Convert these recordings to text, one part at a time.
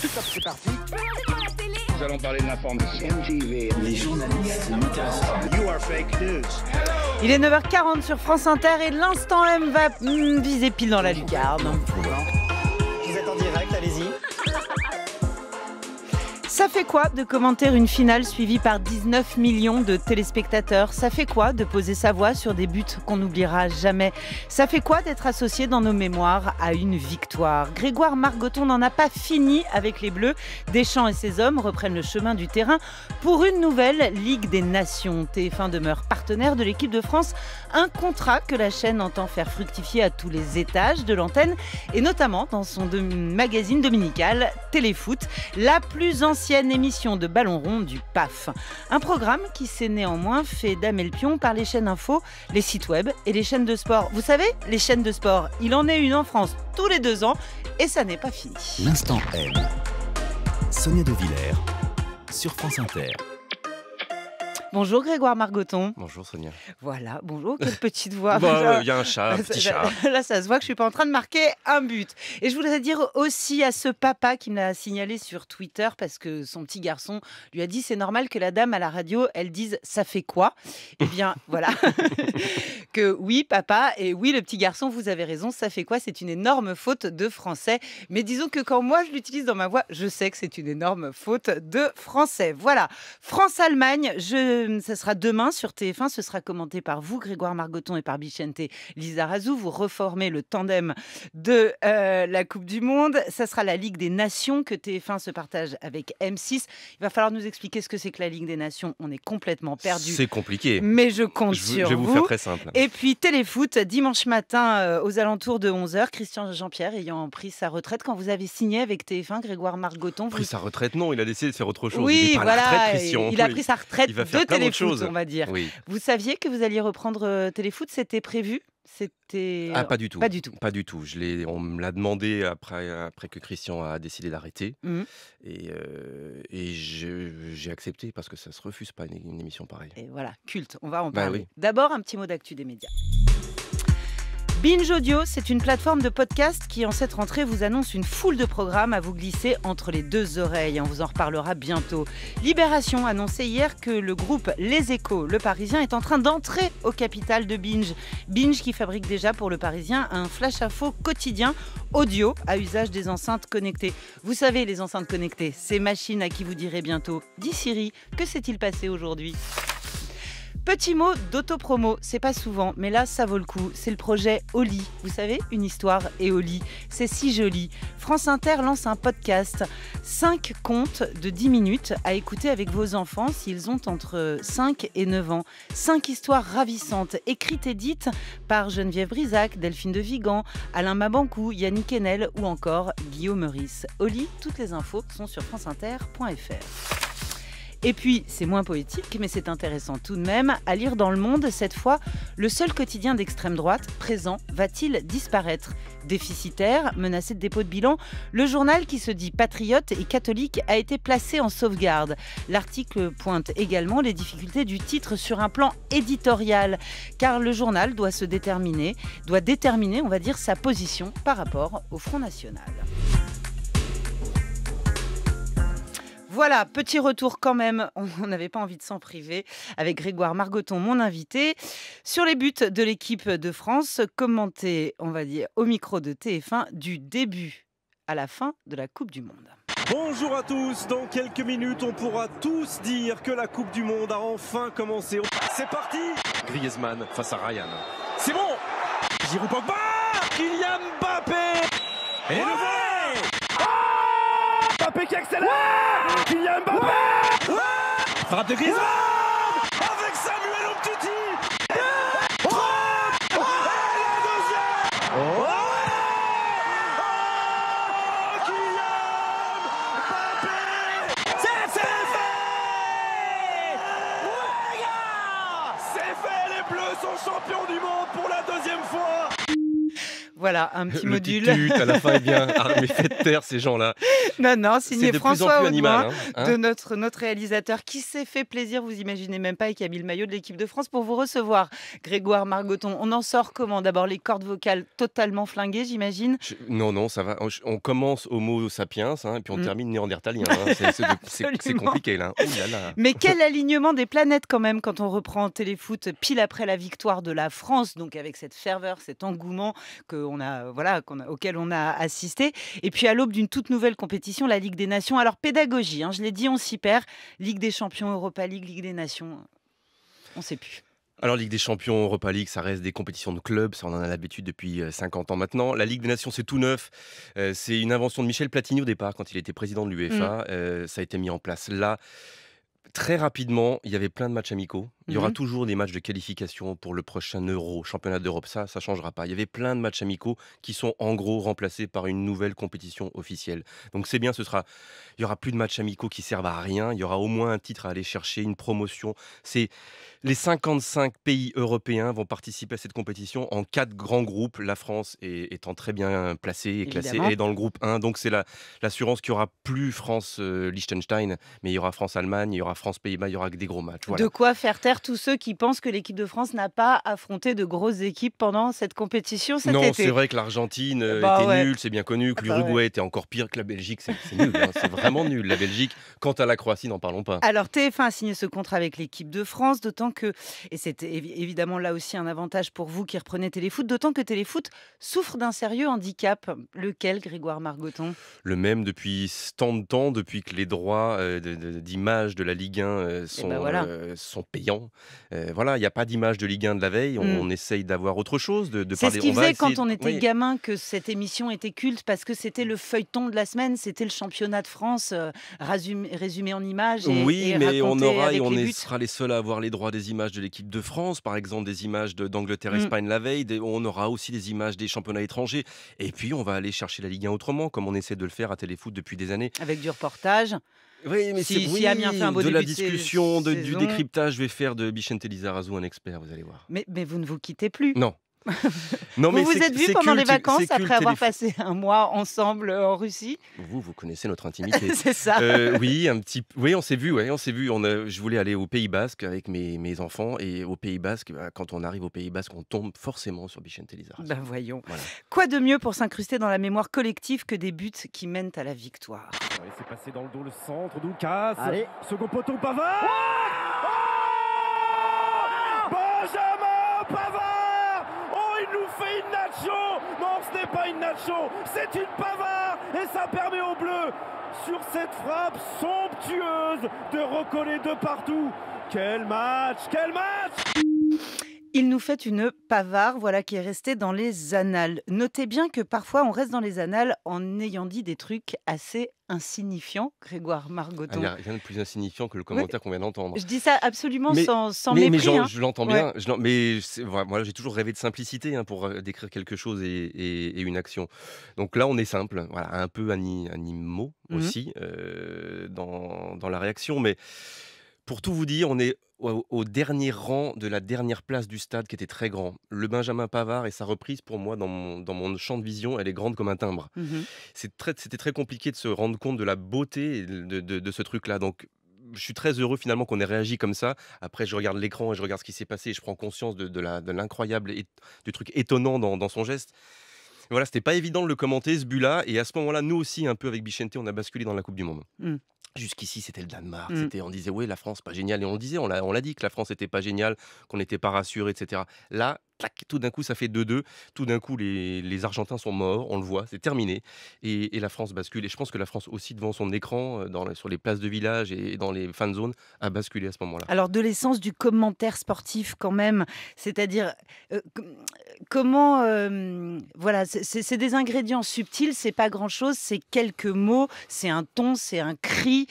Top, c'est parti. Nous allons parler de l'information. MTV. Les journalistes You are fake news. Il est 9h40 sur France Inter et l'instant M va mm, viser pile dans la lucarne. Ça fait quoi de commenter une finale suivie par 19 millions de téléspectateurs Ça fait quoi de poser sa voix sur des buts qu'on n'oubliera jamais Ça fait quoi d'être associé dans nos mémoires à une victoire Grégoire Margoton n'en a pas fini avec les Bleus. Deschamps et ses hommes reprennent le chemin du terrain pour une nouvelle Ligue des Nations. TF1 demeure partenaire de l'équipe de France, un contrat que la chaîne entend faire fructifier à tous les étages de l'antenne et notamment dans son magazine dominical Téléfoot, la plus ancienne émission de Ballon Rond du PAF. Un programme qui s'est néanmoins fait dame pion par les chaînes info, les sites web et les chaînes de sport. Vous savez, les chaînes de sport, il en est une en France tous les deux ans et ça n'est pas fini. L'instant M. Sonia De Villers sur France Inter. Bonjour Grégoire Margoton. Bonjour Sonia. Voilà, bonjour, quelle petite voix. Il bah, euh, y a un chat, un petit chat. Là, ça se voit que je suis pas en train de marquer un but. Et je voudrais dire aussi à ce papa qui me l'a signalé sur Twitter parce que son petit garçon lui a dit c'est normal que la dame à la radio, elle dise ça fait quoi Eh bien, voilà. que oui, papa, et oui, le petit garçon, vous avez raison, ça fait quoi C'est une énorme faute de français. Mais disons que quand moi je l'utilise dans ma voix, je sais que c'est une énorme faute de français. Voilà. France-Allemagne, je ça sera demain sur TF1. Ce sera commenté par vous, Grégoire Margoton, et par Bichente Lisa Vous reformez le tandem de la Coupe du Monde. Ça sera la Ligue des Nations que TF1 se partage avec M6. Il va falloir nous expliquer ce que c'est que la Ligue des Nations. On est complètement perdu. C'est compliqué. Mais je compte sur vous. Je vais vous, faire très simple. Et puis Téléfoot, dimanche matin aux alentours de 11h, Christian Jean-Pierre ayant pris sa retraite. Quand vous avez signé avec TF1, Grégoire Margoton. Pris sa retraite, non. Il a décidé de faire autre chose. Oui, il voilà. Il, a pris sa retraite de téléfoot, on va dire. Vous saviez que vous alliez reprendre euh, téléfoot C'était prévu c'était ah, pas du tout pas du tout pas du tout je on me l'a demandé après après que Christian a décidé d'arrêter mmh. et, euh, et j'ai accepté parce que ça se refuse pas une, émission pareille et voilà culte on va en bah parler d'abord un petit mot d'actu des médias Binge Audio, c'est une plateforme de podcast qui, en cette rentrée, vous annonce une foule de programmes à vous glisser entre les deux oreilles. On vous en reparlera bientôt. Libération annonçait hier que le groupe Les Échos, le Parisien, est en train d'entrer au capital de Binge. Binge qui fabrique déjà pour le Parisien un flash info quotidien audio à usage des enceintes connectées. Vous savez, les enceintes connectées, ces machines à qui vous direz bientôt Dis Siri, que s'est-il passé aujourd'hui Petit mot d'autopromo, c'est pas souvent, mais là ça vaut le coup. C'est le projet Oli. Vous savez, une histoire et Oli, c'est si joli. France Inter lance un podcast, 5 contes de 10 minutes à écouter avec vos enfants s'ils ont entre 5 et 9 ans. 5 histoires ravissantes, écrites et dites par Geneviève Brisac, Delphine de Vigan, Alain Mabancou, Yannick Enel ou encore Guillaume Meurice. Oli, toutes les infos sont sur franceinter.fr. Et puis, c'est moins poétique, mais c'est intéressant tout de même, à lire dans Le Monde, cette fois, le seul quotidien d'extrême droite présent va-t-il disparaître Déficitaire, menacé de dépôt de bilan, le journal qui se dit patriote et catholique a été placé en sauvegarde. L'article pointe également les difficultés du titre sur un plan éditorial, car le journal doit se déterminer, doit déterminer, on va dire, sa position par rapport au Front National. Voilà, petit retour quand même, on n'avait pas envie de s'en priver, avec Grégoire Margoton, mon invité, sur les buts de l'équipe de France, commenté, on va dire, au micro de TF1 du début à la fin de la Coupe du Monde. Bonjour à tous, dans quelques minutes on pourra tous dire que la Coupe du Monde a enfin commencé. C'est parti Griezmann face à Ryan. C'est bon Giroud Pogba Kylian Mbappé Et le Mbappé qui accélère ouais Kylian Mbappé ouais de Voilà, un petit le module. Petit à la fin, eh bien, mais faites taire ces gens-là. Non, non, signé François Audouin, hein, hein. de notre, notre réalisateur qui s'est fait plaisir, vous imaginez même pas, et qui a maillot de l'équipe de France pour vous recevoir. Grégoire Margoton, on en sort comment D'abord, les cordes vocales totalement flinguées, j'imagine Non, non, ça va. On commence Homo sapiens, hein, et puis on mm. termine Néandertalien. C'est compliqué, oh là. là. Mais quel alignement des planètes, quand même, quand on reprend Téléfoot pile après la victoire de la France, donc avec cette ferveur, cet engouement que a, euh, voilà, auquel on a assisté. Et puis à l'aube d'une toute nouvelle compétition, la Ligue des Nations. Alors pédagogie, hein, je l'ai dit, on s'y perd. Ligue des Champions, Europa League, Ligue des Nations, on ne sait plus. Alors Ligue des Champions, Europa League, ça reste des compétitions de clubs, ça on en a l'habitude depuis 50 euh, ans maintenant. La Ligue des Nations, c'est tout neuf. Euh, c'est une invention de Michel Platini au départ quand il était président de l'UEFA. Mm. ça a été mis en place là. Très rapidement, il y avait plein de matchs amicaux. Il y aura mmh toujours des matchs de qualification pour le prochain Euro, championnat d'Europe. Ça, ça changera pas. Il y avait plein de matchs amicaux qui sont en gros remplacés par une nouvelle compétition officielle. Donc c'est bien, ce sera. Il y aura plus de matchs amicaux qui servent à rien. Il y aura au moins un titre à aller chercher, une promotion. C'est les 55 pays européens vont participer à cette compétition en quatre grands groupes. La France étant très bien placée et classée, dans le groupe 1. Donc c'est l'assurance qu'il y aura plus France-Liechtenstein, euh, mais il y aura France-Allemagne, il y aura France-Pays-Bas, il y aura que des gros matchs. De quoi faire taire tous ceux qui pensent que l'équipe de France n'a pas affronté de grosses équipes pendant cette compétition cet non, c'est vrai que l'Argentine bah euh, était nulle, c'est bien connu, ah que bah l'Uruguay était encore pire que la Belgique, c'est nul, hein, c'est vraiment nul la Belgique. Quant à la Croatie, n'en parlons pas. Alors TF1 a signé ce contrat avec l'équipe de France, d'autant que, et c'était évidemment là aussi un avantage pour vous qui reprenez Téléfoot, d'autant que Téléfoot souffre d'un sérieux handicap. Lequel, Grégoire Margoton Le même depuis tant de temps, depuis que les droits euh, d'image de la Ligue 1 euh, eh ben sont payants, euh, voilà, il n'y a pas d'image de Ligue 1 de la veille. On, mm. essaye d'avoir autre chose. De, de c'est ce qu'il faisait quand on était gamin que cette émission était culte parce que c'était le feuilleton de la semaine, c'était le championnat de France euh, résumé, en images. oui, mais on aura et on sera les seuls à avoir les droits des images de l'équipe de France, par exemple des images d'Angleterre-Espagne mm. la veille. on aura aussi des images des championnats étrangers. Et puis on va aller chercher la Ligue 1 autrement, comme on essaie de le faire à Téléfoot depuis des années. Avec du reportage. Oui, mais c'est de la discussion, du décryptage, je vais faire de Bichente Lizarazu un expert, vous allez voir. mais vous ne vous quittez plus. Non. vous vous êtes vus pendant les vacances après avoir passé un mois ensemble en Russie Vous, vous connaissez notre intimité. c'est ça. Euh, oui, un petit. Oui, on s'est vu. on s'est vu. Je voulais aller au Pays Basque avec mes, enfants et au Pays Basque. Bah, quand on arrive au Pays Basque, on tombe forcément sur Bichente Ben bah, voyons. Quoi de mieux pour s'incruster dans la mémoire collective que des buts qui mènent à la victoire C'est passé dans le dos le centre. Doukas. Allez. Second poteau Pavard. Benjamin Pavard nous fait une nacho Non, ce n'est pas une nacho, c'est une pavard Et ça permet aux Bleus, sur cette frappe somptueuse, de recoller de partout. Quel match Quel match il nous fait une pavard, voilà qui est resté dans les annales. Notez bien que parfois on reste dans les annales en ayant dit des trucs assez insignifiants, Grégoire Margoton. Ah, il n'y a rien de plus insignifiant que le commentaire qu'on vient d'entendre. Je dis ça absolument mais, sans, mais, mépris. Mais hein. je l'entends bien. mais voilà, j'ai toujours rêvé de simplicité hein, pour euh, décrire quelque chose et, une action. Donc là, on est simple, voilà, un peu animaux mmh aussi euh, dans, dans la réaction, mais pour tout vous dire, on est au, dernier rang de la dernière place du stade qui était très grand. Le Benjamin Pavard et sa reprise, pour moi, dans mon, champ de vision, elle est grande comme un timbre. Mhm. C'était très compliqué de se rendre compte de la beauté de, ce truc-là. Donc, je suis très heureux finalement qu'on ait réagi comme ça. Après, je regarde l'écran et je regarde ce qui s'est passé je prends conscience de, l'incroyable l'incroyable, du truc étonnant dans, son geste voilà, c'était pas évident de le commenter ce but-là. Et à ce moment-là, nous aussi, un peu avec Bichente, on a basculé dans la Coupe du Monde. Mm. Jusqu'ici, c'était le Danemark. Mmh. C'était, on disait, oui, la France, pas géniale. Et on le disait, on l'a dit que la France n'était pas géniale, qu'on n'était pas rassuré, etc. Là, tout d'un coup, ça fait 2-2. Tout d'un coup, les, Argentins sont morts, on le voit, c'est terminé. Et, la France bascule. Et je pense que la France aussi, devant son écran, euh, sur les places de village et dans les fan zones, a basculé à ce moment-là. Alors, de l'essence du commentaire sportif, quand même, c'est-à-dire euh, comment. Euh, voilà, c'est des ingrédients subtils, c'est pas grand-chose, c'est quelques mots, c'est un ton, c'est un cri,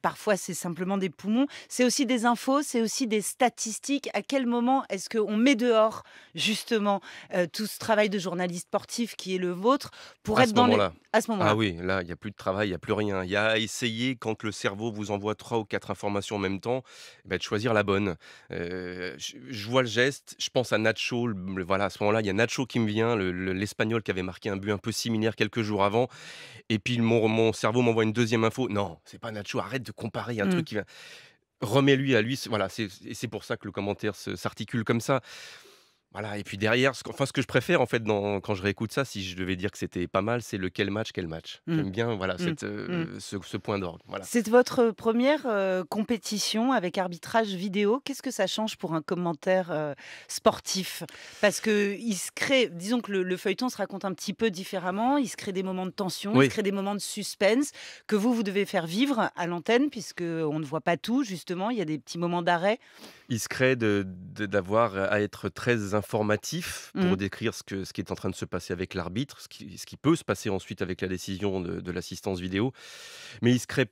parfois c'est simplement des poumons. C'est aussi des infos, c'est aussi des statistiques. À quel moment est-ce qu'on met dehors justement euh, tout ce travail de journaliste sportif qui est le vôtre pour être dans à ce moment-là. Ah oui, là, il n'y a plus de travail, il n'y a plus rien. Il y a à essayer, quand le cerveau vous envoie trois ou quatre informations en même temps, eh ben, de choisir la bonne. Euh, je, vois le geste, je pense à Nacho. voilà, à ce moment-là, il y a Nacho qui me vient, l'Espagnol qui avait marqué un but un peu similaire quelques jours avant. Et puis mon, cerveau m'envoie une deuxième info. Non, c'est pas Nacho, arrête de comparer un mm. truc qui vient remets-lui à lui. Voilà, c'est pour ça que le commentaire s'articule comme ça. Voilà, et puis derrière, ce que, enfin, ce que je préfère en fait quand je réécoute ça, si je devais dire que c'était pas mal, c'est le quel match, quel match. Mmh. J'aime bien voilà, mmh. euh, mmh. ce, point d'ordre. Voilà. C'est votre euh, première euh, compétition avec arbitrage vidéo. Qu'est-ce que ça change pour un commentaire sportif Parce que il se crée, disons que le, feuilleton se raconte un petit peu différemment, il se crée des moments de tension, il se crée des moments de suspense que vous, vous devez faire vivre à l'antenne puisqu'on ne voit pas tout, justement, il y a des petits moments d'arrêt. Il de d'avoir euh, à être très informatif pour mmh. décrire ce, que, ce qui est en train de se passer avec l'arbitre, ce qui, peut se passer ensuite avec la décision de, l'assistance vidéo. Mais il se crée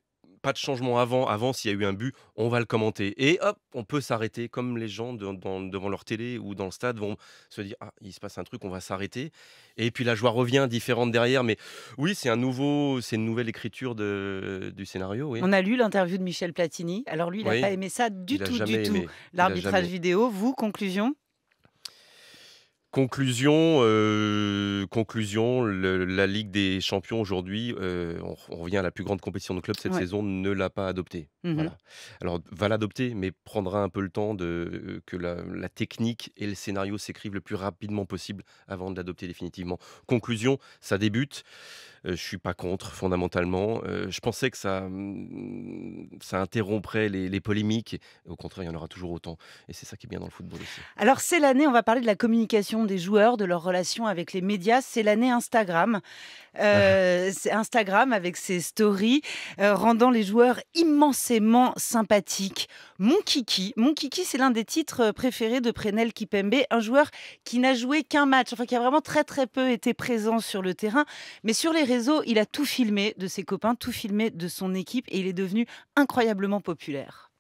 pas de changement avant. Avant, s'il y a eu un but, on va le commenter. Et hop, on peut s'arrêter, comme les gens devant leur télé ou dans le stade vont se dire Ah, il se passe un truc, on va s'arrêter. Et puis la joie revient différente derrière. Mais oui, c'est un nouveau, c'est une nouvelle écriture du scénario. On a lu l'interview de Michel Platini. Alors lui, il n'a pas aimé ça du tout, du tout. L'arbitrage vidéo, vous, conclusion Conclusion, euh, conclusion la Ligue des Champions aujourd'hui, euh, on, revient à la plus grande compétition de club cette saison, ne l'a pas adoptée. Mmh Alors, va l'adopter, mais prendra un peu le temps de, euh, que la, la technique et le scénario s'écrivent le plus rapidement possible avant de l'adopter définitivement. Conclusion, ça débute. Euh, je ne suis pas contre fondamentalement. Euh, je pensais que ça, mm, ça interromprait les, polémiques. Au contraire, il y en aura toujours autant. Et c'est ça qui est bien dans le football aussi. Alors, c'est l'année, on va parler de la communication des joueurs, de leur relation avec les médias. C'est l'année Instagram. Euh, ah. Instagram avec ses stories, euh, rendant les joueurs immensément sympathiques mon Kiki. Mon Kiki, c'est l'un des titres euh, préférés de Prenel Kipembe, un joueur qui n'a joué qu'un match, enfin qui a vraiment très très peu été présent sur le terrain. Mais sur les réseaux, il a tout filmé de ses copains, tout filmé de son équipe et il est devenu incroyablement populaire.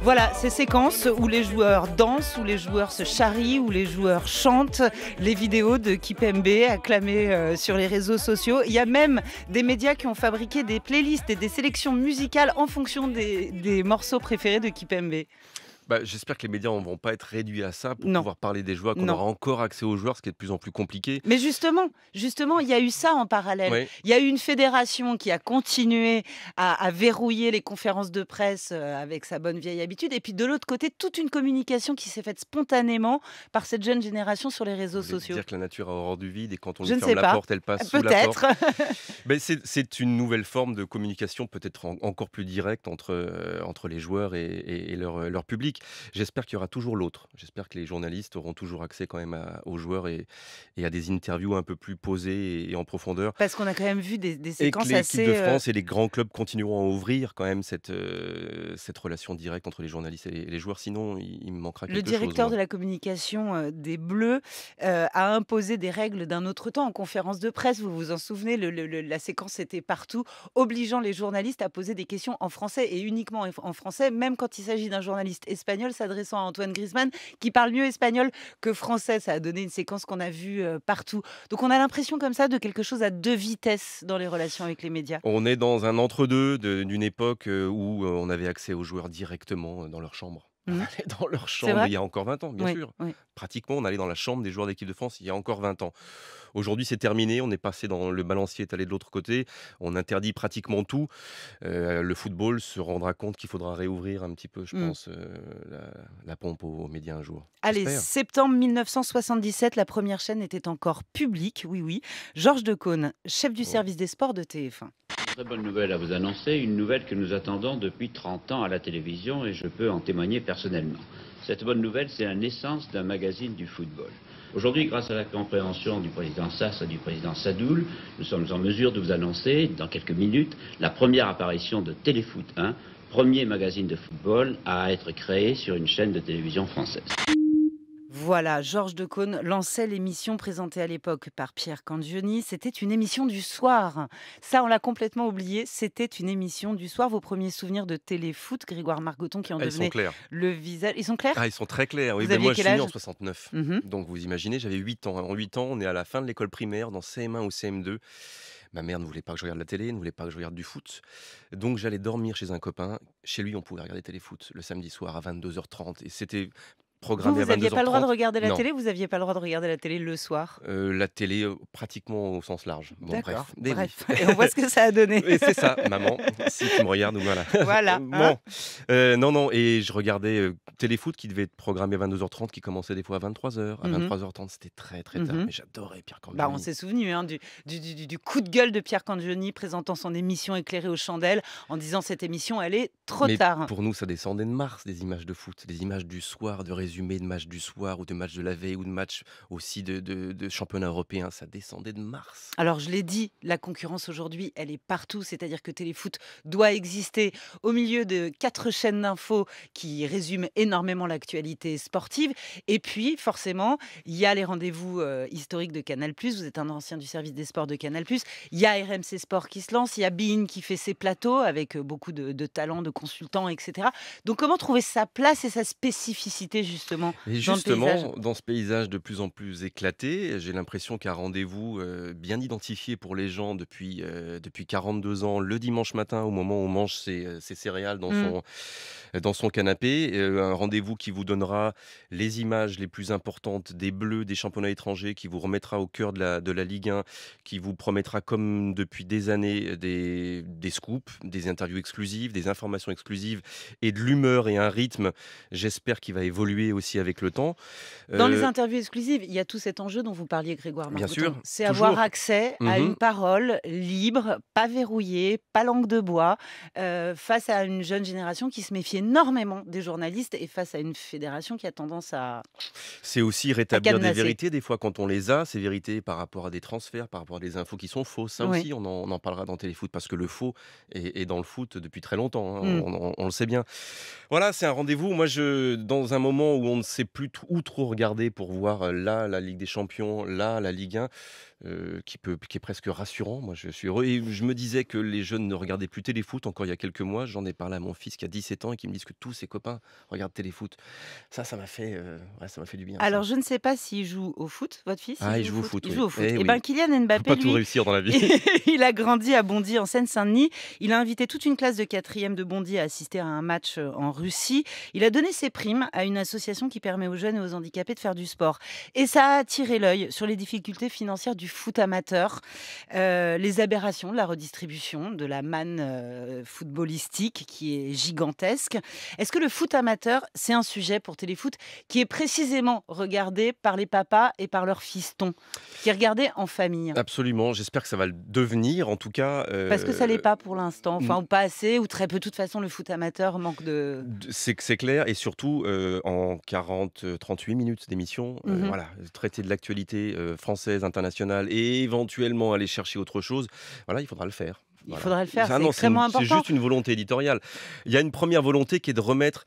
Voilà, ces séquences où les joueurs dansent, où les joueurs se charrient, où les joueurs chantent, les vidéos de Kipembe acclamées euh, sur les réseaux sociaux. Il y a même des médias qui ont fabriqué des playlists et des sélections musicales en fonction des, morceaux préférés de Kipembe. Bah, j'espère que les médias ne vont pas être réduits à ça pour pouvoir parler des joueurs, qu'on aura encore accès aux joueurs, ce qui est de plus en plus compliqué. Mais justement, justement, il y a eu ça en parallèle. Il y a eu une fédération qui a continué à, verrouiller les conférences de presse euh, avec sa bonne vieille habitude. Et puis de l'autre côté, toute une communication qui s'est faite spontanément par cette jeune génération sur les réseaux Vous sociaux. dire que la nature a horreur du vide et quand on Je lui ferme la porte, elle passe sous la porte. Mais c'est une nouvelle forme de communication, peut-être encore plus directe entre, euh, entre les joueurs et, et leur, leur public. J'espère qu'il y aura toujours l'autre. J'espère que les journalistes auront toujours accès quand même aux joueurs et, et, à des interviews un peu plus posées et, en profondeur. Parce qu'on a quand même vu des, des séquences et que L'équipe de euh, France et les grands clubs continueront à ouvrir quand même cette, euh, cette relation directe entre les journalistes et les, joueurs. Sinon, il, manquera quelque chose. Le directeur de la communication euh, des Bleus a imposé des règles d'un autre temps en conférence de presse. Vous vous en souvenez, la séquence était partout, obligeant les journalistes à poser des questions en français et uniquement en français, même quand il s'agit d'un journaliste espagnol espagnol s'adressant à Antoine Griezmann, qui parle mieux espagnol que français. Ça a donné une séquence qu'on a vue euh, partout. Donc on a l'impression comme ça de quelque chose à deux vitesses dans les relations avec les médias. On est dans un entre-deux d'une époque euh, où euh, on avait accès aux joueurs directement dans leur chambre. Mmh. On allait dans leur chambre il y a encore 20 ans, bien sûr. Pratiquement, on allait dans la chambre des joueurs d'équipe de France il y a encore 20 ans. Aujourd'hui, c'est terminé. On est passé dans le balancier est allé de l'autre côté. On interdit pratiquement tout. Euh, le football se rendra compte qu'il faudra réouvrir un petit peu, je mmh. pense, euh, la, pompe aux, médias un jour. Allez, septembre 1977, la première chaîne était encore publique. Oui, oui. Georges Decaune, chef du service des sports de TF1. Très bonne nouvelle à vous annoncer, une nouvelle que nous attendons depuis 30 ans à la télévision et je peux en témoigner personnellement. Cette bonne nouvelle, c'est la naissance d'un magazine du football. Aujourd'hui, grâce à la compréhension du président Sass et du président Sadoul, nous sommes en mesure de vous annoncer, dans quelques minutes, la première apparition de Téléfoot 1, premier magazine de football à être créé sur une chaîne de télévision française. Voilà, Georges Decaune lançait l'émission présentée à l'époque par Pierre Cangioni. C'était une émission du soir. Ça, on l'a complètement oublié. C'était une émission du soir. Vos premiers souvenirs de téléfoot, Grégoire Margoton qui en ah, devenait le visage. Ils sont clairs ah, Ils sont très clairs. Ben, moi, je suis né en 69. Mhm. Donc, vous imaginez, j'avais 8 ans. En 8 ans, on est à la fin de l'école primaire, dans CM1 ou CM2. Ma mère ne voulait pas que je regarde la télé, ne voulait pas que je regarde du foot. Donc j'allais dormir chez un copain. Chez lui, on pouvait regarder téléfoot le samedi soir à 22h30. Et c'était vous, n'aviez pas le droit de regarder la télé, vous n'aviez pas le droit de regarder la télé le soir euh, La télé, euh, pratiquement au sens large. Bon, bref. on voit ce que ça a donné. c'est ça, maman, si tu me regardes, voilà. Voilà. Hein. Euh, non, non, et je regardais Téléfoot qui devait être programmé à 22h30, qui commençait des fois à 23h. À 23h30, mhm. c'était très, très tard. Mhm. Mais j'adorais Pierre bah, Cangioni. on s'est souvenu hein, du, coup de gueule de Pierre Cangioni présentant son émission éclairée aux chandelles en disant cette émission, elle est trop Mais tard. Pour nous, ça descendait de Mars, des images de foot, des images du soir, de résumé de matchs du soir ou de matchs de la veille ou de matchs aussi de, championnat européen. Ça descendait de Mars. Alors, je l'ai dit, la concurrence aujourd'hui, elle est partout. C'est-à-dire que Téléfoot doit exister au milieu de quatre chaînes d'infos qui résument énormément l'actualité sportive. Et puis, forcément, il y a les rendez-vous euh, historiques de Canal. Vous êtes un ancien du service des sports de Canal. Il y a RMC Sport qui se lance. Il y a Bein qui fait ses plateaux avec euh, beaucoup de, de talents, de consultants, etc. Donc, comment trouver sa place et sa spécificité, justement justement justement, dans, ce paysage de plus en plus éclaté, j'ai l'impression qu'un rendez-vous euh, bien identifié pour les gens depuis, euh, depuis 42 ans, le dimanche matin, au moment où on mange ses, euh, céréales dans, mm. son, dans son canapé, un rendez-vous qui vous donnera les images les plus importantes des Bleus, des championnats étrangers, qui vous remettra au cœur de la, de la Ligue 1, qui vous promettra, comme depuis des années, des, des scoops, des interviews exclusives, des informations exclusives et de l'humeur et un rythme, j'espère, qui va évoluer aussi avec le temps. Dans les euh, interviews exclusives, il y a tout cet enjeu dont vous parliez, Grégoire. Bien sûr. C'est avoir accès à mhm. une parole libre, pas verrouillée, pas langue de bois, euh, face à une jeune génération qui se méfie énormément des journalistes et face à une fédération qui a tendance à. C'est aussi rétablir des vérités, des fois, quand on les a, ces vérités par rapport à des transferts, par rapport à des infos qui sont fausses. Ça aussi, on en, parlera dans Téléfoot parce que le faux est, dans le foot depuis très longtemps. Hein. Mm. On, le sait bien. Voilà, c'est un rendez-vous. Moi, je, dans un moment où où on ne sait plus où trop regarder pour voir là la Ligue des Champions, là la Ligue 1, qui, peut, qui est presque rassurant. Moi, je suis heureux. Et je me disais que les jeunes ne regardaient plus téléfoot encore il y a quelques mois. J'en ai parlé à mon fils qui a 17 ans et qui me dit que tous ses copains regardent téléfoot. Ça, ça m'a fait, ça m'a fait du bien. Alors, je ne sais pas s'il joue au foot, votre fils. Ah, il, joue, au foot. Il joue au foot. et, eh eh ben, Kylian Mbappé. Faut pas tout réussir dans la vie. il a grandi à Bondy, en Seine-Saint-Denis. Il a invité toute une classe de quatrième de Bondy à assister à un match en Russie. Il a donné ses primes à une association qui permet aux jeunes et aux handicapés de faire du sport. Et ça a attiré l'œil sur les difficultés financières du foot amateur, euh, les aberrations de la redistribution, de la manne euh, footballistique qui est gigantesque. Est-ce que le foot amateur, c'est un sujet pour Téléfoot qui est précisément regardé par les papas et par leurs fistons, qui est regardé en famille Absolument, j'espère que ça va le devenir, en tout cas. Euh, Parce que ça l'est pas pour l'instant, enfin, ou pas assez, ou très peu. De toute façon, le foot amateur manque de. C'est clair, et surtout, en 40, 38 euh, minutes d'émission. Euh, mmh voilà, euh, traiter de l'actualité française, internationale et éventuellement aller chercher autre chose. Voilà, il faudra le faire. Il faudra le faire, ah c'est extrêmement important. C'est juste une volonté éditoriale. Il y a une première volonté qui est de remettre.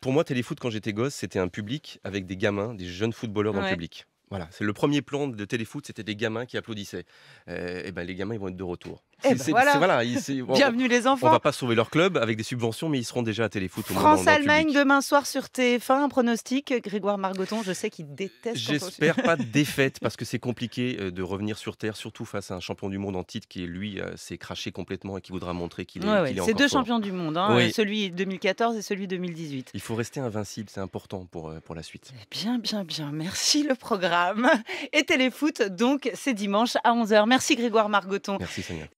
Pour moi, Téléfoot, quand j'étais gosse, c'était un public avec des gamins, des jeunes footballeurs dans le public. Voilà, c'est le premier plan de téléfoot, c'était des gamins qui applaudissaient. et eh, eh ben les gamins, ils vont être de retour. Eh ben voilà. on, Bienvenue les enfants. On va pas sauver leur club avec des subventions, mais ils seront déjà à Téléfoot. France-Allemagne demain soir sur TF1. pronostic, Grégoire Margoton, je sais qu'il déteste. J'espère pas de défaite parce que c'est compliqué euh, de revenir sur terre, surtout face à un champion du monde en titre qui lui euh, s'est craché complètement et qui voudra montrer qu'il est. c'est deux champions du monde, hein, euh, celui 2014 et celui 2018. Il faut rester invincible, c'est important pour pour la suite. Eh bien, bien, bien. Merci le programme et Téléfoot donc c'est dimanche à 11h. Merci Grégoire Margoton. Merci seigneur